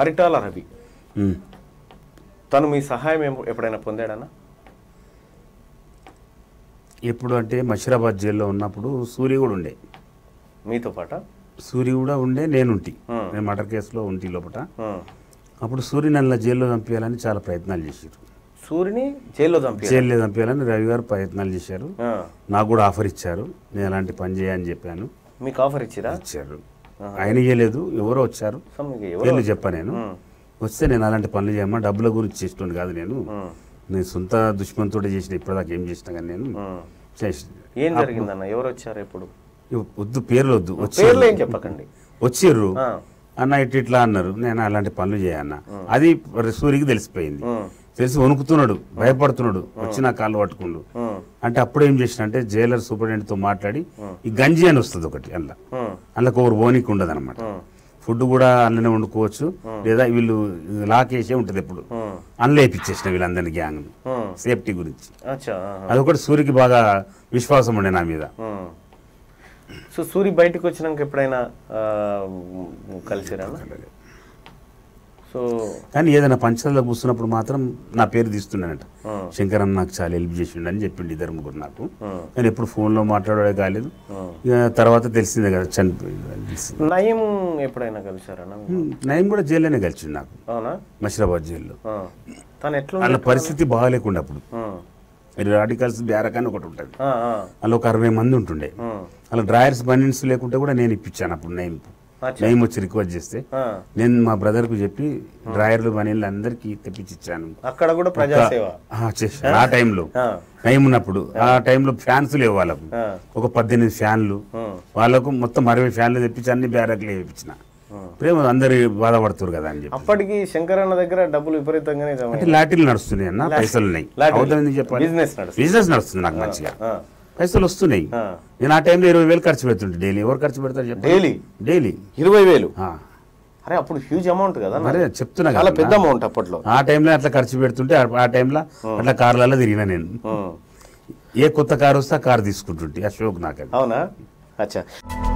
హరిటాల రవి తను మీ సహాయం ఎప్పుడైనా పొందాడనా ఎప్పుడు అంటే మషీరాబాద్ జైల్లో ఉన్నప్పుడు సూర్య కూడా ఉండే మీతో పాట సూర్య కూడా ఉండే నేను నేను మర్డర్ కేసులో ఉంటి లోపల అప్పుడు సూర్య నన్ను జైల్లో చంపేయాలని చాలా ప్రయత్నాలు చేశారు సూర్యుని జైల్లో జైల్లో చంపేయాలని రవి గారు ప్రయత్నాలు చేశారు నాకు కూడా ఆఫర్ ఇచ్చారు నేను అలాంటి పని చేయని చెప్పాను మీకు ఆఫర్ ఇచ్చారా ఇచ్చారు ఆయన ఇవ్వలేదు ఎవరో వచ్చారు పేర్లు చెప్పా నేను వస్తే నేను అలాంటి పనులు చేయమా డబ్బుల గురించి చేసినోడు కాదు నేను నేను సొంత దుష్మంతుడే చేసిన ఇప్పటిదాకా ఏం చేసినా కానీ నేను ఇప్పుడు వద్దు పేర్లు వద్దు చెప్పకండి వచ్చారు అన్న ఇట్ ఇట్లా అన్నారు నేను అలాంటి పనులు చేయన్న అది సూర్యకి తెలిసిపోయింది తెలిసి వణుకుతున్నాడు భయపడుతున్నాడు వచ్చి నా కాళ్ళు పట్టుకుండు అంటే అప్పుడు ఏం చేసిన అంటే జైలర్ సూపరింటెండెంట్ తో మాట్లాడి ఈ గంజి అని వస్తుంది ఒకటి అందులో అందులో ఒకరు బోనికి ఉండదు అనమాట ఫుడ్ కూడా అందులో వండుకోవచ్చు లేదా వీళ్ళు లాక్ వేసే ఉంటుంది ఎప్పుడు అన్లేపించేసిన వీళ్ళందరినీ గ్యాంగ్ సేఫ్టీ గురించి అదొకటి సూర్యకి బాగా విశ్వాసం ఉండే నా మీద సో సూర్య బయటకు వచ్చినాక ఎప్పుడైనా కలిసిరా సో కానీ ఏదైనా పంచాలలో కూర్చున్నప్పుడు మాత్రం నా పేరు తీస్తున్నానంట శంకర్ అన్న నాకు చాలా హెల్ప్ చేసిండు అని చెప్పిండు ఇద్దరు ముగ్గురు నాకు నేను ఎప్పుడు ఫోన్లో మాట్లాడే కాలేదు తర్వాత తెలిసిందే కదా చనిపోయింది నయం ఎప్పుడైనా కలిసారా నయం కూడా జైల్లోనే కలిసిండు నాకు మషిరాబాద్ జైల్లో వాళ్ళ పరిస్థితి బాగాలేకుండా అప్పుడు రాడికల్స్ బ్యారక్ అని ఒకటి ఉంటుంది అలా ఒక అరవై మంది ఉంటుండే అలా డ్రాయర్స్ బనిన్స్ లేకుంటే కూడా నేను ఇప్పించాను అప్పుడు నయం మేము వచ్చి రిక్వెస్ట్ చేస్తే నేను మా బ్రదర్ కు చెప్పి డ్రాయర్లు బనీళ్ళు అందరికీ తెప్పించాను అక్కడ కూడా ప్రజాసేవ ఆ టైంలో టైం ఉన్నప్పుడు ఆ టైంలో ఫ్యాన్స్ లేవు వాళ్ళకు ఒక పద్దెనిమిది ఫ్యాన్లు వాళ్ళకు మొత్తం అరవై ఫ్యాన్లు తెప్పించి అన్ని బ్యారక్లు వేయించిన ప్రేమ అందరు బాధపడుతారు కదా అని చెప్పి అప్పటికి శంకరన్న దగ్గర డబ్బులు విపరీతంగానే అంటే లాటీలు నడుస్తున్నాయి అన్న పైసలు ఉన్నాయి బిజినెస్ నడుస్తుంది నాకు మంచిగా పైసలు వస్తున్నాయి నేను ఆ టైంలో ఇరవై వేలు ఖర్చు పెడుతుంటే డైలీ ఎవరు ఖర్చు పెడతారు డైలీ డైలీ ఇరవై వేలు అరే అప్పుడు హ్యూజ్ అమౌంట్ కదా అరే చెప్తున్నా చాలా పెద్ద అమౌంట్ అప్పట్లో ఆ టైంలో అట్లా ఖర్చు పెడుతుంటే ఆ టైంలో అట్లా కార్లలో తిరిగిన నేను ఏ కొత్త కార్ వస్తే ఆ తీసుకుంటుంటే అశోక్ నాకు అవునా అచ్చా